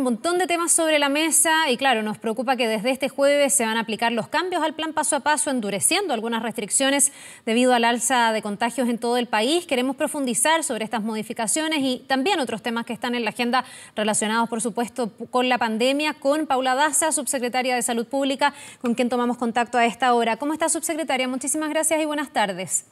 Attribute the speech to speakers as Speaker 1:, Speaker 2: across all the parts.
Speaker 1: un montón de temas sobre la mesa y claro, nos preocupa que desde este jueves se van a aplicar los cambios al plan paso a paso, endureciendo algunas restricciones debido al alza de contagios en todo el país. Queremos profundizar sobre estas modificaciones y también otros temas que están en la agenda relacionados, por supuesto, con la pandemia, con Paula Daza, subsecretaria de Salud Pública, con quien tomamos contacto a esta hora. ¿Cómo está, subsecretaria? Muchísimas gracias y buenas tardes.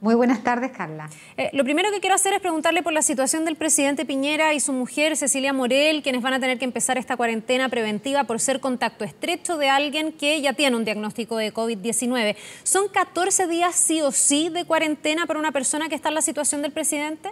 Speaker 2: Muy buenas tardes, Carla.
Speaker 1: Eh, lo primero que quiero hacer es preguntarle por la situación del presidente Piñera y su mujer, Cecilia Morel, quienes van a tener que empezar esta cuarentena preventiva por ser contacto estrecho de alguien que ya tiene un diagnóstico de COVID-19. ¿Son 14 días sí o sí de cuarentena para una persona que está en la situación del presidente?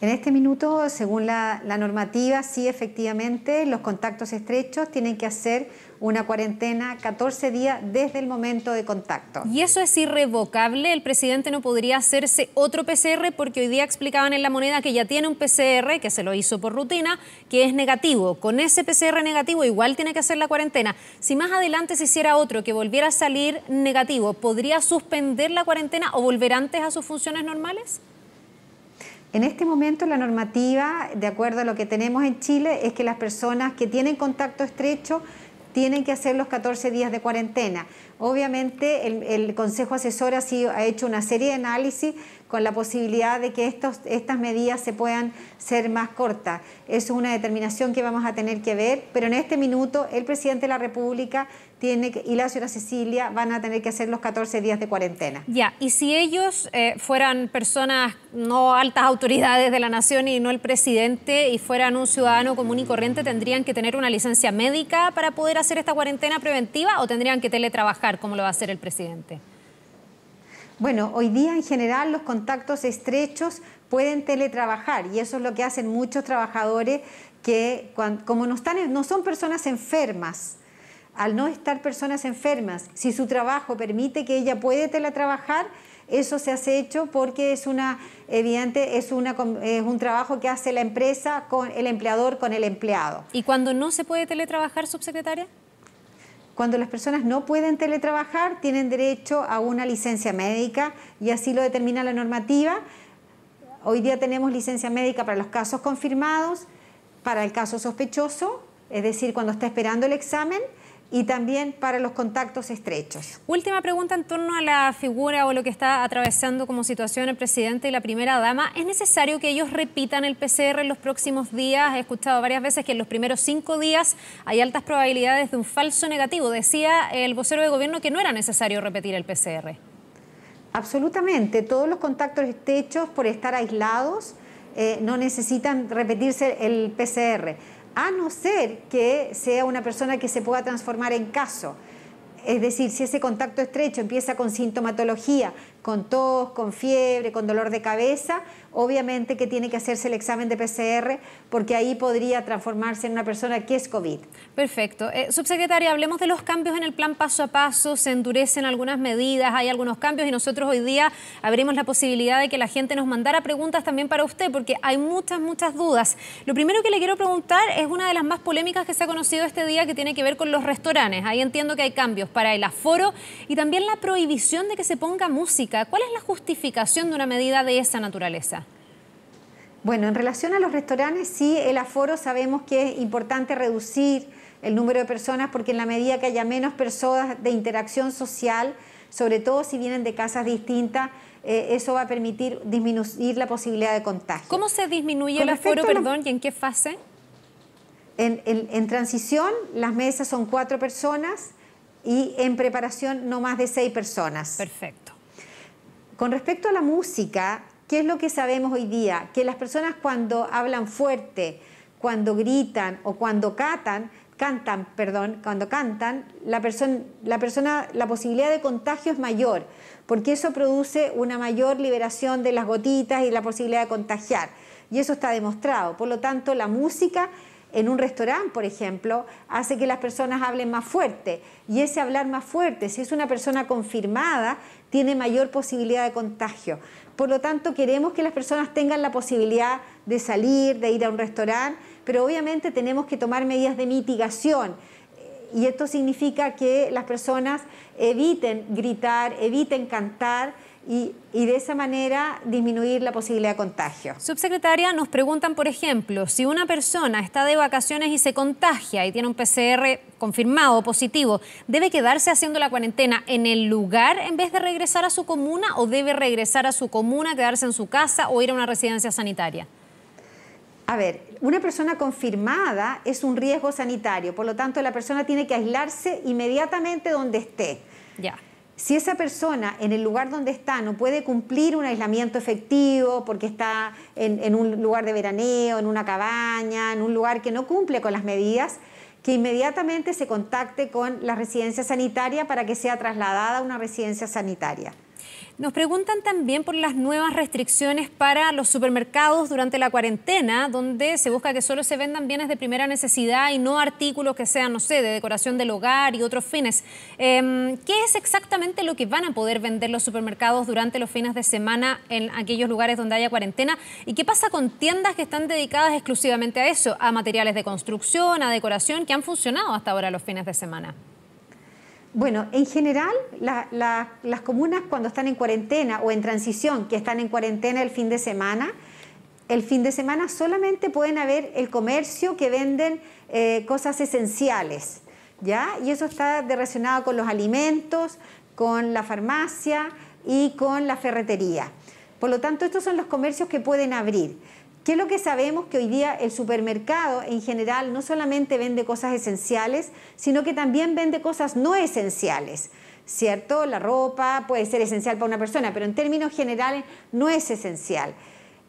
Speaker 2: En este minuto, según la, la normativa, sí, efectivamente, los contactos estrechos tienen que hacer una cuarentena 14
Speaker 1: días desde el momento de contacto. ¿Y eso es irrevocable? ¿El presidente no podría hacerse otro PCR? Porque hoy día explicaban en la moneda que ya tiene un PCR, que se lo hizo por rutina, que es negativo. Con ese PCR negativo igual tiene que hacer la cuarentena. Si más adelante se hiciera otro que volviera a salir negativo, ¿podría suspender la cuarentena o volver antes a sus funciones normales?
Speaker 2: En este momento la normativa, de acuerdo a lo que tenemos en Chile, es que las personas que tienen contacto estrecho tienen que hacer los 14 días de cuarentena. Obviamente el, Consejo Asesor ha, sido, ha hecho una serie de análisis con la posibilidad de que estas medidas se puedan ser más cortas. Eso es una determinación que vamos a tener que ver, pero en este minuto el presidente de la República tiene que, y la señora Cecilia van a tener que hacer los 14 días de cuarentena.
Speaker 1: Ya, y si ellos eh, fueran personas no altas autoridades de la nación y no el presidente y fueran un ciudadano común y corriente, ¿tendrían que tener una licencia médica para poder hacer esta cuarentena preventiva o tendrían que teletrabajar como lo va a hacer el presidente?
Speaker 2: Bueno, hoy día en general los contactos estrechos pueden teletrabajar y eso es lo que hacen muchos trabajadores que como no, están, no son personas enfermas, al no estar personas enfermas, si su trabajo permite que ella puede teletrabajar, eso se hace hecho porque es una evidente es una es un trabajo que hace la empresa con el empleador
Speaker 1: con el empleado. ¿Y cuando no se puede teletrabajar, subsecretaria?
Speaker 2: Cuando las personas no pueden teletrabajar, tienen derecho a una licencia médica y así lo determina la normativa. Hoy día tenemos licencia médica para los casos confirmados, para el caso sospechoso, es decir, cuando está esperando el examen, y también para los contactos estrechos.
Speaker 1: Última pregunta en torno a la figura o lo que está atravesando como situación el presidente y la primera dama. ¿Es necesario que ellos repitan el PCR en los próximos días? He escuchado varias veces que en los primeros cinco días hay altas probabilidades de un falso negativo. Decía el vocero de gobierno que no era necesario repetir el PCR.
Speaker 2: Absolutamente. Todos los contactos estrechos por estar aislados eh, no necesitan repetirse el PCR a no ser que sea una persona que se pueda transformar en caso. Es decir, si ese contacto estrecho empieza con sintomatología, con tos, con fiebre, con dolor de cabeza, obviamente que tiene que hacerse el examen de PCR porque ahí podría
Speaker 1: transformarse en una persona que es COVID. Perfecto. Eh, subsecretaria, hablemos de los cambios en el plan paso a paso. Se endurecen algunas medidas, hay algunos cambios y nosotros hoy día abrimos la posibilidad de que la gente nos mandara preguntas también para usted porque hay muchas, muchas dudas. Lo primero que le quiero preguntar es una de las más polémicas que se ha conocido este día que tiene que ver con los restaurantes. Ahí entiendo que hay cambios para el aforo y también la prohibición de que se ponga música ¿Cuál es la justificación de una medida de esa naturaleza?
Speaker 2: Bueno, en relación a los restaurantes, sí, el aforo sabemos que es importante reducir el número de personas porque en la medida que haya menos personas de interacción social, sobre todo si vienen de casas distintas, eh, eso va a permitir disminuir la posibilidad de contagio.
Speaker 1: ¿Cómo se disminuye el aforo, perdón, y en qué fase?
Speaker 2: en, transición, las mesas son cuatro personas y en preparación no más de seis personas. Perfecto. Con respecto a la música, ¿qué es lo que sabemos hoy día? Que las personas cuando hablan fuerte, cuando gritan o cuando cantan, perdón, cuando cantan, la, la, persona, la posibilidad de contagio es mayor, porque eso produce una mayor liberación de las gotitas y la posibilidad de contagiar. Y eso está demostrado. Por lo tanto, la música en un restaurante, por ejemplo, hace que las personas hablen más fuerte. Y ese hablar más fuerte, si es una persona confirmada, tiene mayor posibilidad de contagio. Por lo tanto, queremos que las personas tengan la posibilidad de salir, de ir a un restaurante, pero obviamente tenemos que tomar medidas de mitigación. Y esto significa que las personas eviten gritar, eviten cantar y, de esa manera
Speaker 1: disminuir la posibilidad de contagio. Subsecretaria, nos preguntan, por ejemplo, si una persona está de vacaciones y se contagia y tiene un PCR confirmado positivo, ¿debe quedarse haciendo la cuarentena en el lugar en vez de regresar a su comuna o debe regresar a su comuna, quedarse en su casa o ir a una residencia sanitaria?
Speaker 2: A ver, una persona confirmada es un riesgo sanitario, por lo tanto la persona tiene que aislarse inmediatamente donde esté. Ya. Si esa persona en el lugar donde está no puede cumplir un aislamiento efectivo porque está en, un lugar de veraneo, en una cabaña, en un lugar que no cumple con las medidas, que inmediatamente se contacte con la residencia sanitaria
Speaker 1: para que sea trasladada a una residencia sanitaria. Nos preguntan también por las nuevas restricciones para los supermercados durante la cuarentena, donde se busca que solo se vendan bienes de primera necesidad y no artículos que sean, no sé, de decoración del hogar y otros fines. Em, ¿Qué es exactamente lo que van a poder vender los supermercados durante los fines de semana en aquellos lugares donde haya cuarentena? ¿Y qué pasa con tiendas que están dedicadas exclusivamente a eso, a materiales de construcción, a decoración, que han funcionado hasta ahora los fines de semana? Bueno,
Speaker 2: en general, las comunas cuando están en cuarentena o en transición, que están en cuarentena el fin de semana, el fin de semana solamente pueden haber el comercio que venden eh, cosas esenciales, ¿ya? Y eso está relacionado con los alimentos, con la farmacia y con la ferretería. Por lo tanto, estos son los comercios que pueden abrir. ¿Qué es lo que sabemos? Que hoy día el supermercado en general no solamente vende cosas esenciales, sino que también vende cosas no esenciales. ¿Cierto? La ropa puede ser esencial para una persona, pero en términos generales no es esencial.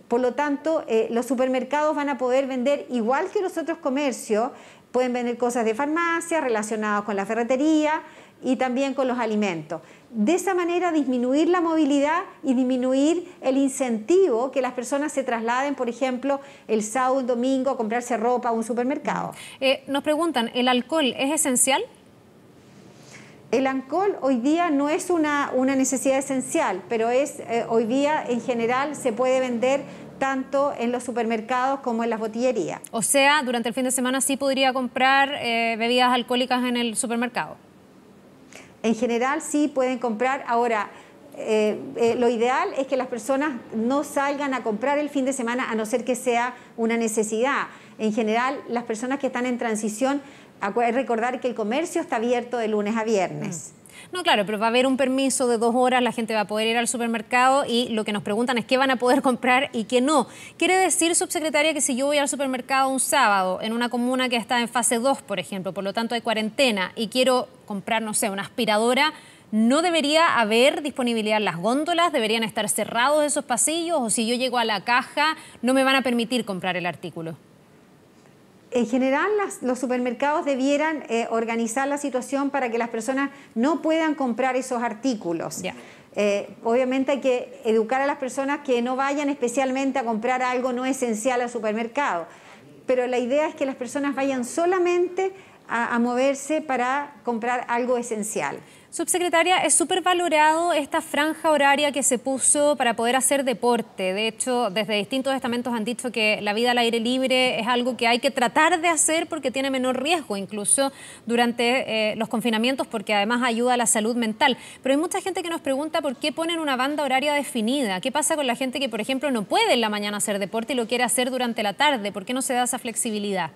Speaker 2: Por lo tanto, eh, los supermercados van a poder vender igual que los otros comercios, pueden vender cosas de farmacia relacionadas con la ferretería y también con los alimentos de esa manera disminuir la movilidad y disminuir el incentivo que las personas se trasladen, por ejemplo, el sábado, domingo, a comprarse ropa a un
Speaker 1: supermercado. Eh, nos preguntan, ¿el alcohol es esencial?
Speaker 2: El alcohol hoy día no es una, necesidad esencial, pero es eh, hoy día en general
Speaker 1: se puede vender tanto en los supermercados como en las botillerías. O sea, durante el fin de semana sí podría comprar eh, bebidas alcohólicas en el supermercado.
Speaker 2: En general sí pueden comprar. Ahora, eh, eh, lo ideal es que las personas no salgan a comprar el fin de semana a no ser que sea una necesidad. En general, las personas que están en transición, recordar que el comercio está abierto de lunes a viernes.
Speaker 1: No, claro, pero va a haber un permiso de dos horas, la gente va a poder ir al supermercado y lo que nos preguntan es qué van a poder comprar y qué no. ¿Quiere decir, subsecretaria, que si yo voy al supermercado un sábado en una comuna que está en fase 2, por ejemplo, por lo tanto hay cuarentena y quiero comprar, no sé, una aspiradora, ¿No debería haber disponibilidad en las góndolas? ¿Deberían estar cerrados esos pasillos? ¿O si yo llego a la caja, no me van a permitir comprar el artículo?
Speaker 2: en general los supermercados debieran eh, organizar la situación para que las personas no puedan comprar esos artículos. Eh, obviamente hay que educar a las personas que no vayan especialmente a comprar algo no esencial al supermercado, pero la idea es que las personas vayan solamente a moverse para comprar algo esencial.
Speaker 1: Subsecretaria, es súper valorado esta franja horaria que se puso para poder hacer deporte. De hecho, desde distintos estamentos han dicho que la vida al aire libre es algo que hay que tratar de hacer porque tiene menor riesgo, incluso durante eh, los confinamientos, porque además ayuda a la salud mental. Pero hay mucha gente que nos pregunta por qué ponen una banda horaria definida. ¿Qué pasa con la gente que, por ejemplo, no puede en la mañana hacer deporte y lo quiere hacer durante la tarde? ¿Por qué no se da esa flexibilidad?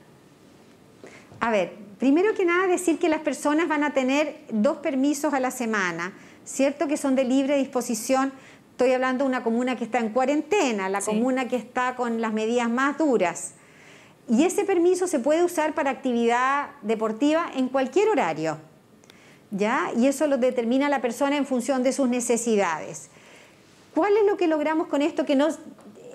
Speaker 2: A ver, Primero que nada, decir que las personas van a tener dos permisos a la semana, ¿cierto? Que son de libre disposición. Estoy hablando de una comuna que está en cuarentena, la comuna que está con las medidas más duras. Y ese permiso se puede usar para actividad deportiva en cualquier horario, ¿ya? Y eso lo determina la persona en función de sus necesidades. ¿Cuál es lo que logramos con esto? Que no,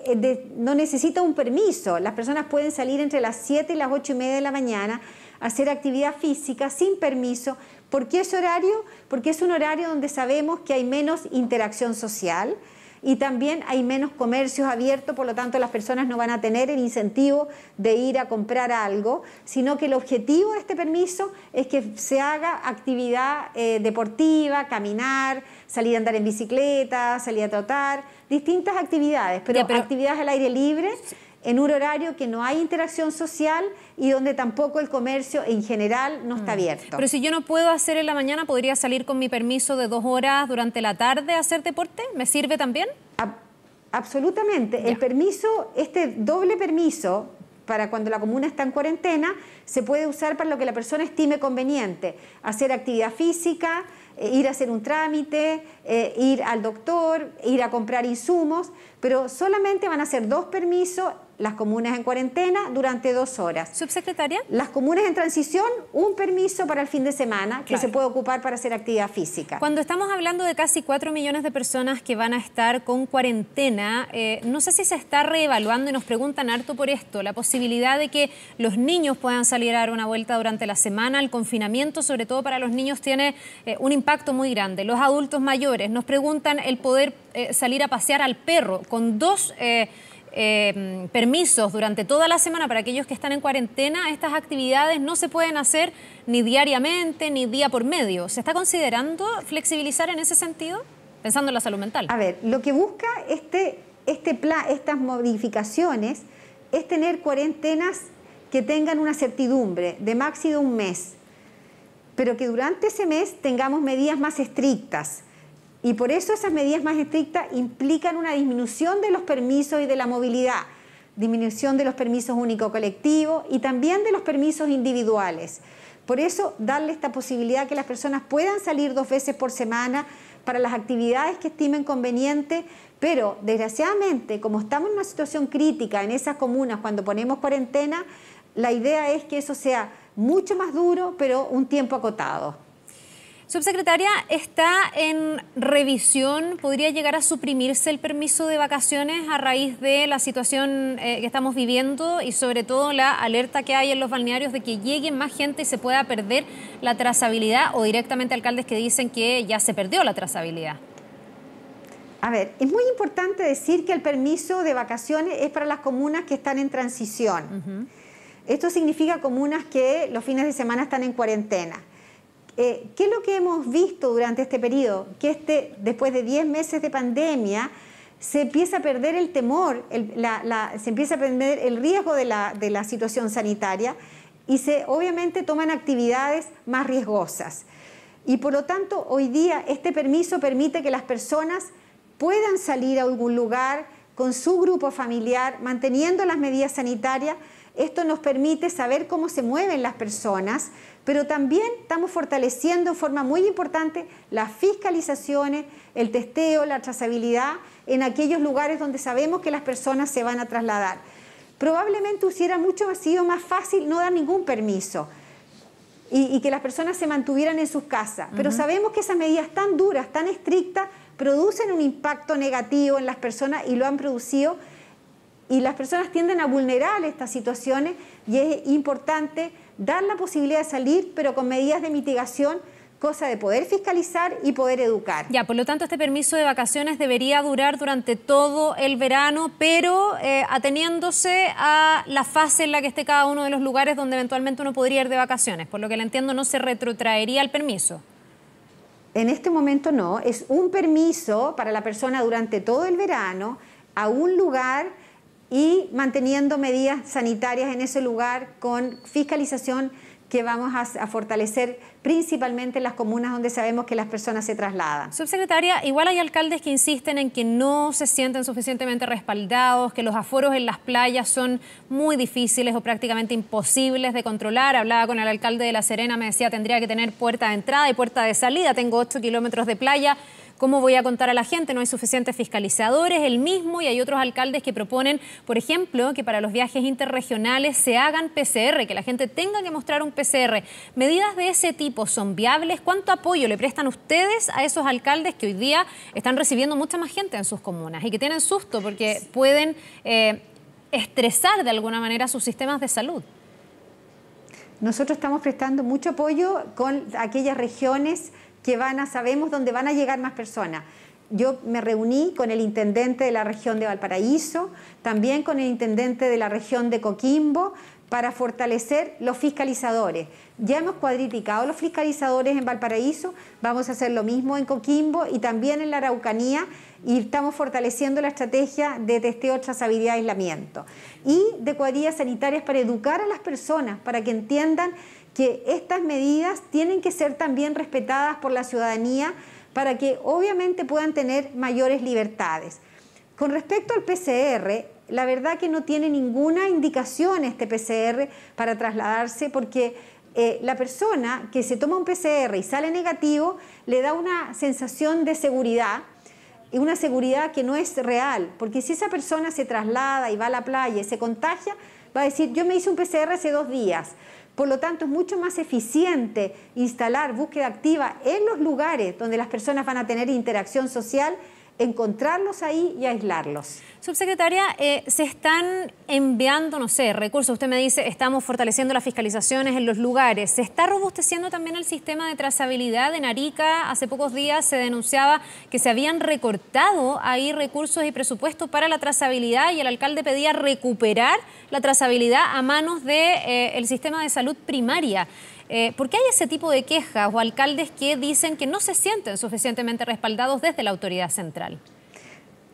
Speaker 2: eh, no necesita un permiso. Las personas pueden salir entre las 7 y las 8 y media de la mañana hacer actividad física sin permiso. ¿Por qué ese horario? Porque es un horario donde sabemos que hay menos interacción social, y también hay menos comercios abiertos, por lo tanto las personas no van a tener el incentivo de ir a comprar algo, sino que el objetivo de este permiso es que se haga actividad eh, deportiva, caminar, salir a andar en bicicleta, salir a trotar, distintas actividades, pero actividades al aire libre en un horario que no hay interacción social y donde tampoco el comercio en general no está mm. abierto. Pero si
Speaker 1: yo no puedo hacer en la mañana, ¿podría salir con mi permiso de dos horas durante la tarde a hacer deporte? ¿Me sirve también?
Speaker 2: absolutamente. El permiso, este doble permiso para cuando la comuna está en cuarentena, se puede usar para lo que la persona estime conveniente, hacer actividad física, eh, ir a hacer un trámite, eh, ir al doctor, ir a comprar insumos, pero solamente van a ser dos permisos las comunas en cuarentena durante dos horas.
Speaker 1: ¿Subsecretaria? Las
Speaker 2: comunas en transición, un permiso para el fin de semana que se puede ocupar para hacer actividad física. Cuando
Speaker 1: estamos hablando de casi cuatro millones de personas que van a estar con cuarentena, eh, no sé si se está reevaluando y nos preguntan harto por esto, la posibilidad de que los niños puedan salir a dar una vuelta durante la semana, el confinamiento sobre todo para los niños tiene eh, un impacto muy grande. Los adultos mayores nos preguntan el poder eh, salir a pasear al perro con dos... Em, permisos durante toda la semana para aquellos que están en cuarentena, estas actividades no se pueden hacer ni diariamente ni día por medio. ¿Se está considerando flexibilizar en ese sentido? Pensando en la salud mental. A ver, lo que busca
Speaker 2: este, este plan, estas modificaciones es tener cuarentenas que tengan una certidumbre de máximo un mes, pero que durante ese mes tengamos medidas más estrictas y por eso esas medidas más estrictas implican una disminución de los permisos y de la movilidad, disminución de los permisos único colectivos y también de los permisos individuales. Por eso, darle esta posibilidad que las personas puedan salir dos veces por semana para las actividades que estimen conveniente, pero desgraciadamente, como estamos en una situación crítica en esas comunas cuando ponemos cuarentena, la idea es que eso sea mucho más duro, pero un tiempo acotado.
Speaker 1: Subsecretaria, ¿está en revisión? ¿Podría llegar a suprimirse el permiso de vacaciones a raíz de la situación eh, que estamos viviendo y sobre todo la alerta que hay en los balnearios de que lleguen más gente y se pueda perder la trazabilidad o directamente alcaldes que dicen que ya se perdió la trazabilidad?
Speaker 2: A ver, es muy importante decir que el permiso de vacaciones es para las comunas que están en transición. Esto significa comunas que los fines de semana están en cuarentena. Eh, ¿Qué es lo que hemos visto durante este periodo? Que este, después de 10 meses de pandemia, se empieza a perder el temor, se empieza a perder el riesgo de la situación sanitaria y se obviamente toman actividades más riesgosas. Y por lo tanto, hoy día este permiso permite que las personas puedan salir a algún lugar con su grupo familiar, manteniendo las medidas sanitarias, esto nos permite saber cómo se mueven las personas, pero también estamos fortaleciendo de forma muy importante las fiscalizaciones, el testeo, la trazabilidad en aquellos lugares donde sabemos que las personas se van a trasladar. Probablemente hubiera mucho más sido más fácil no dar ningún permiso y, que las personas se mantuvieran en sus casas, pero sabemos que esas medidas tan duras, tan estrictas, producen un impacto negativo en las personas y lo han producido y las personas tienden a vulnerar estas situaciones y es importante dar la posibilidad de salir, pero con medidas de mitigación, cosa de poder
Speaker 1: fiscalizar y poder educar. Ya, por lo tanto, este permiso de vacaciones debería durar durante todo el verano, pero eh, ateniéndose a la fase en la que esté cada uno de los lugares donde eventualmente uno podría ir de vacaciones. Por lo que le entiendo, no se retrotraería el permiso.
Speaker 2: En este momento no, es un permiso para la persona durante todo el verano a un lugar y manteniendo medidas sanitarias en ese lugar con fiscalización que vamos a, fortalecer principalmente en las comunas donde sabemos que
Speaker 1: las personas se trasladan. Subsecretaria, igual hay alcaldes que insisten en que no se sienten suficientemente respaldados, que los aforos en las playas son muy difíciles o prácticamente imposibles de controlar. Hablaba con el alcalde de La Serena, me decía, tendría que tener puerta de entrada y puerta de salida, tengo 8 kilómetros de playa. ¿Cómo voy a contar a la gente? No hay suficientes fiscalizadores, el mismo, y hay otros alcaldes que proponen, por ejemplo, que para los viajes interregionales se hagan PCR, que la gente tenga que mostrar un PCR. ¿Medidas de ese tipo son viables? ¿Cuánto apoyo le prestan ustedes a esos alcaldes que hoy día están recibiendo mucha más gente en sus comunas y que tienen susto porque pueden eh, estresar de alguna manera sus sistemas de salud?
Speaker 2: Nosotros estamos prestando mucho apoyo con aquellas regiones que van a, sabemos dónde van a llegar más personas. Yo me reuní con el intendente de la región de Valparaíso, también con el intendente de la región de Coquimbo, para fortalecer los fiscalizadores. Ya hemos cuadrificado los fiscalizadores en Valparaíso, vamos a hacer lo mismo en Coquimbo y también en la Araucanía y estamos fortaleciendo la estrategia de testeo, trazabilidad, aislamiento y de cuadrillas sanitarias para educar a las personas, para que entiendan que estas medidas tienen que ser también respetadas por la ciudadanía para que obviamente puedan tener mayores libertades. Con respecto al PCR, la verdad que no tiene ninguna indicación este PCR para trasladarse porque eh, la persona que se toma un PCR y sale negativo le da una sensación de seguridad y una seguridad que no es real, porque si esa persona se traslada y va a la playa y se contagia, va a decir, yo me hice un PCR hace dos días, por lo tanto, es mucho más eficiente instalar búsqueda activa en los lugares donde las personas van a tener interacción social encontrarlos ahí y aislarlos.
Speaker 1: Subsecretaria, eh, se están enviando, no sé, recursos. Usted me dice, estamos fortaleciendo las fiscalizaciones en los lugares. ¿Se está robusteciendo también el sistema de trazabilidad en Arica? Hace pocos días se denunciaba que se habían recortado ahí recursos y presupuestos para la trazabilidad y el alcalde pedía recuperar la trazabilidad a manos del de, eh, el sistema de salud primaria. Eh, ¿Por qué hay ese tipo de quejas o alcaldes que dicen que no se sienten suficientemente respaldados desde la autoridad central?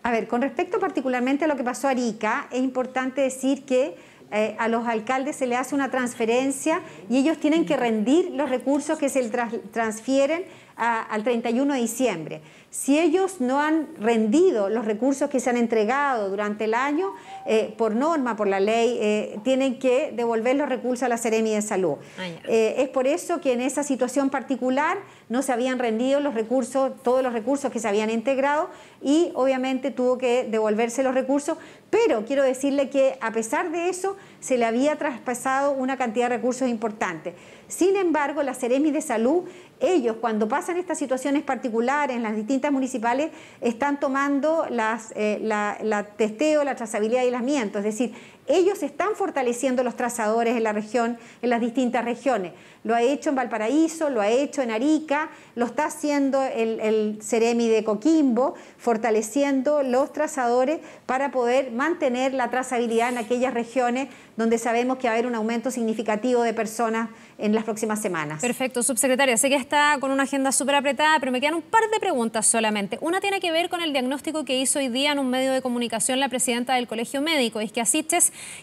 Speaker 2: A ver, con respecto particularmente a lo que pasó a Arica, es importante decir que eh, a los alcaldes se le hace una transferencia y ellos tienen que rendir los recursos que se transfieren al 31 de diciembre si ellos no han rendido los recursos que se han entregado durante el año, eh, por norma, por la ley, eh, tienen que devolver los recursos a la Seremi de Salud. Ah, eh, es por eso que en esa situación particular no se habían rendido los recursos, todos los recursos que se habían integrado y obviamente tuvo que devolverse los recursos, pero quiero decirle que a pesar de eso se le había traspasado una cantidad de recursos importante. Sin embargo, la seremi de Salud, ellos cuando pasan estas situaciones particulares en las distintas municipales, están tomando las, eh, la, testeo, la trazabilidad y aislamiento, es decir, ellos están fortaleciendo los trazadores en la región, en las distintas regiones. Lo ha hecho en Valparaíso, lo ha hecho en Arica, lo está haciendo el, el Ceremi de Coquimbo, fortaleciendo los trazadores para poder mantener la trazabilidad en aquellas regiones donde sabemos que va a haber un aumento significativo de personas en las próximas semanas. Perfecto,
Speaker 1: subsecretaria, sé que está con una agenda súper apretada, pero me quedan un par de preguntas solamente. Una tiene que ver con el diagnóstico que hizo hoy día en un medio de comunicación la presidenta del Colegio Médico, es que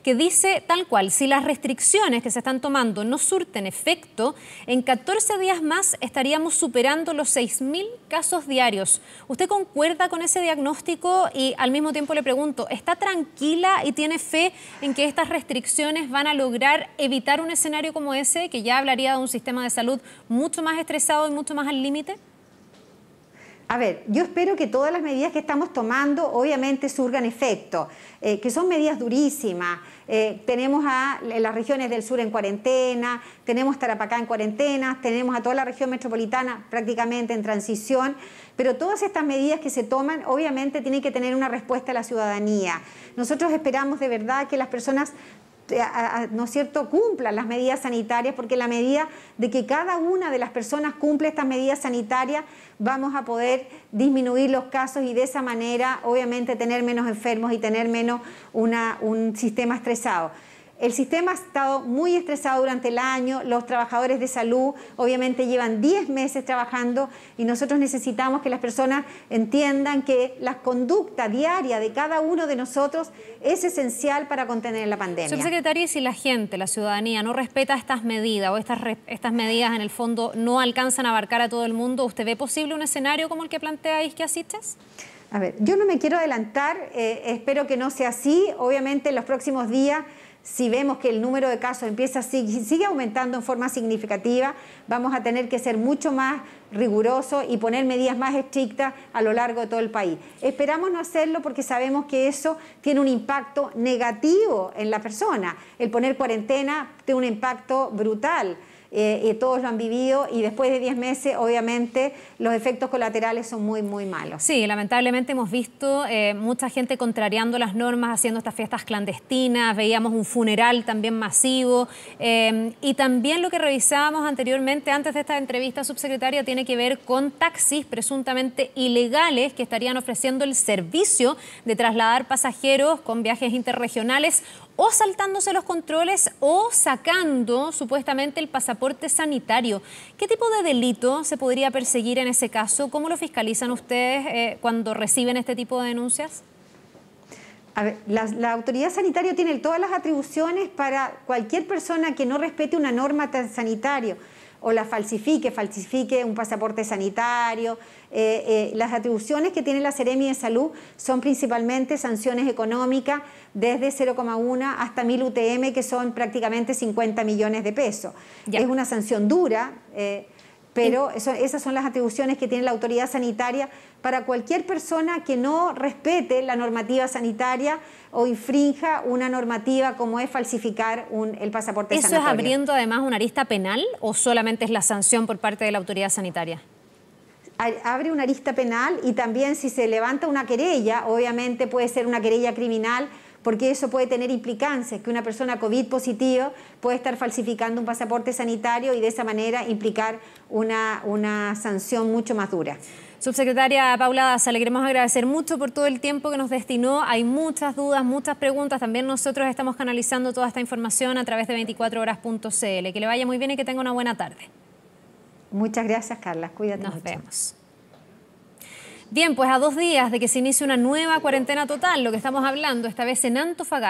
Speaker 1: que dice tal cual, si las restricciones que se están tomando no surten efecto, en 14 días más estaríamos superando los 6.000 casos diarios. ¿Usted concuerda con ese diagnóstico? Y al mismo tiempo le pregunto, ¿está tranquila y tiene fe en que estas restricciones van a lograr evitar un escenario como ese, que ya hablaría de un sistema de salud mucho más estresado y mucho más al límite?
Speaker 2: A ver, yo espero que todas las medidas que estamos tomando obviamente surgan efecto, eh, que son medidas durísimas. Eh, tenemos a las regiones del sur en cuarentena, tenemos Tarapacá en cuarentena, tenemos a toda la región metropolitana prácticamente en transición, pero todas estas medidas que se toman obviamente tienen que tener una respuesta a la ciudadanía. Nosotros esperamos de verdad que las personas este, ¿no es cierto?, cumplan las medidas sanitarias, porque la medida de que cada una de las personas cumple estas medidas sanitarias, vamos a poder disminuir los casos y de esa manera, obviamente, tener menos enfermos y tener menos un sistema estresado. El sistema ha estado muy estresado durante el año, los trabajadores de salud obviamente llevan 10 meses trabajando y nosotros necesitamos que las personas entiendan que la conducta diaria de cada uno de nosotros es esencial para contener la pandemia.
Speaker 1: Subsecretaria, si la gente, la ciudadanía, no respeta estas medidas o estas, estas medidas en el fondo no alcanzan a abarcar a todo el mundo, ¿usted ve posible un escenario como el que planteáis que asistes?
Speaker 2: A ver, yo no me quiero adelantar, eh, espero que no sea así. Obviamente en los próximos días si vemos que el número de casos empieza sigue aumentando en forma significativa, vamos a tener que ser mucho más rigurosos y poner medidas más estrictas a lo largo de todo el país. Esperamos no hacerlo porque sabemos que eso tiene un impacto negativo en la persona. El poner cuarentena tiene un impacto brutal. Eh, eh, todos lo han vivido y después de 10 meses obviamente los efectos colaterales son muy, muy malos.
Speaker 1: Sí, lamentablemente hemos visto eh, mucha gente contrariando las normas, haciendo estas fiestas clandestinas, veíamos un funeral también masivo y también lo que revisábamos anteriormente antes de esta entrevista subsecretaria tiene que ver con taxis presuntamente ilegales que estarían ofreciendo el servicio de trasladar pasajeros con viajes interregionales o saltándose los controles o sacando supuestamente el pasaporte sanitario. ¿Qué tipo de delito se podría perseguir en ese caso? ¿Cómo lo fiscalizan ustedes eh, cuando reciben este tipo de denuncias?
Speaker 2: la, la, autoridad sanitaria tiene todas las atribuciones para cualquier persona que no respete una norma sanitaria o la falsifique, falsifique un pasaporte sanitario. Eh, eh, las atribuciones que tiene la Seremi de Salud son principalmente sanciones económicas desde 0,1 hasta 1000 UTM, que son prácticamente 50 millones de pesos. Es una sanción dura. Eh, pero esas son las atribuciones que tiene la autoridad sanitaria para cualquier persona que no respete la normativa sanitaria o infrinja una normativa como es falsificar el pasaporte ¿Eso es abriendo
Speaker 1: además una arista penal o solamente es la sanción por parte de la autoridad sanitaria?
Speaker 2: abre una arista penal y también si se levanta una querella, obviamente puede ser una querella criminal porque eso puede tener implicancias, que una persona COVID positiva puede estar falsificando un pasaporte sanitario y de esa manera implicar una, sanción mucho más
Speaker 1: dura. Subsecretaria Paula Daza, le queremos agradecer mucho por todo el tiempo que nos destinó. Hay muchas dudas, muchas preguntas. También nosotros estamos canalizando toda esta información a través de 24horas.cl. Que le vaya muy bien y que tenga una buena tarde.
Speaker 2: Muchas gracias, Carla. Cuídate. Nos vemos.
Speaker 1: Bien, pues a dos días de que se inicie una nueva cuarentena total, lo que estamos hablando esta vez en Antofagasta.